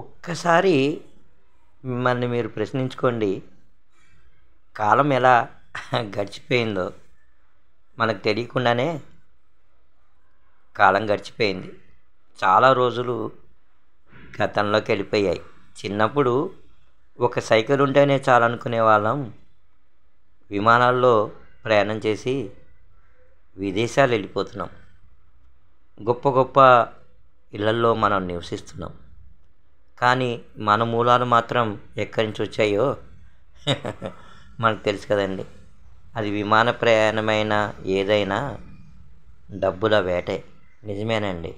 ఒక్కసారి మిమ్మల్ని మీరు ప్రశ్నించుకోండి కాలం ఎలా గడిచిపోయిందో మనకు తెలియకుండానే కాలం గడిచిపోయింది చాలా రోజులు గతంలోకి వెళ్ళిపోయాయి చిన్నప్పుడు ఒక సైకిల్ ఉంటేనే చాలనుకునే వాళ్ళం విమానాల్లో ప్రయాణం చేసి విదేశాలు వెళ్ళిపోతున్నాం గొప్ప గొప్ప ఇళ్లల్లో మనం నివసిస్తున్నాం కానీ మన మూలాలు మాత్రం ఎక్కడి నుంచి వచ్చాయో మనకు తెలుసు కదండి అది విమాన ప్రయాణమైన ఏదైనా డబ్బుల వేటే నిజమేనండి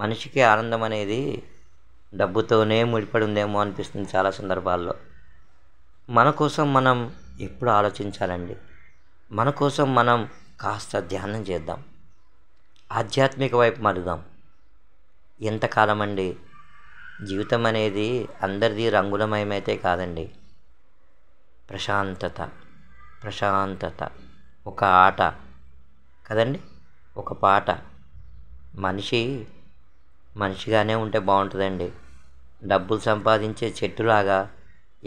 మనిషికి ఆనందం అనేది డబ్బుతోనే ముడిపడి ఉందేమో అనిపిస్తుంది చాలా సందర్భాల్లో మన కోసం మనం ఎప్పుడు ఆలోచించాలండి మన కోసం మనం కాస్త ధ్యానం చేద్దాం ఆధ్యాత్మిక వైపు మరుగుదాం ఎంతకాలం అండి జీవితం అనేది అందరిది రంగులమయమైతే కాదండి ప్రశాంతత ప్రశాంతత ఒక ఆట కదండి ఒక పాట మనిషి మనిషిగానే ఉంటే బాగుంటుందండి డబ్బులు సంపాదించే చెట్టులాగా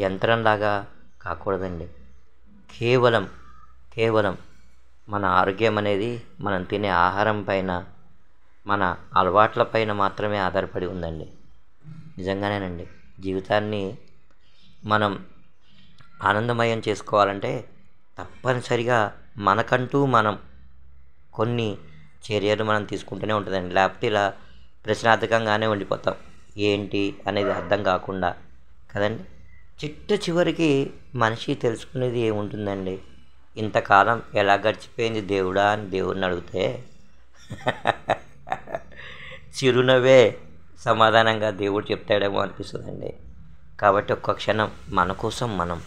యంత్రంలాగా కాకూడదండి కేవలం కేవలం మన ఆరోగ్యం అనేది మనం తినే ఆహారం పైన మన అలవాట్ల పైన మాత్రమే ఆధారపడి ఉందండి నిజంగానేనండి జీవితాన్ని మనం ఆనందమయం చేసుకోవాలంటే తప్పనిసరిగా మనకంటూ మనం కొన్ని చర్యలు మనం తీసుకుంటూనే ఉంటుందండి లేకపోతే ఇలా ప్రశ్నార్థకంగానే ఉండిపోతాం ఏంటి అనేది అర్థం కాకుండా కదండి చిట్ట చివరికి మనిషి తెలుసుకునేది ఏముంటుందండి ఇంతకాలం ఎలా గడిచిపోయింది దేవుడా అని దేవుడిని అడిగితే చిరునవ్వే సమాధానంగా దేవుడు చెప్తాడేమో అనిపిస్తుందండి కాబట్టి ఒక్క క్షణం మన కోసం మనం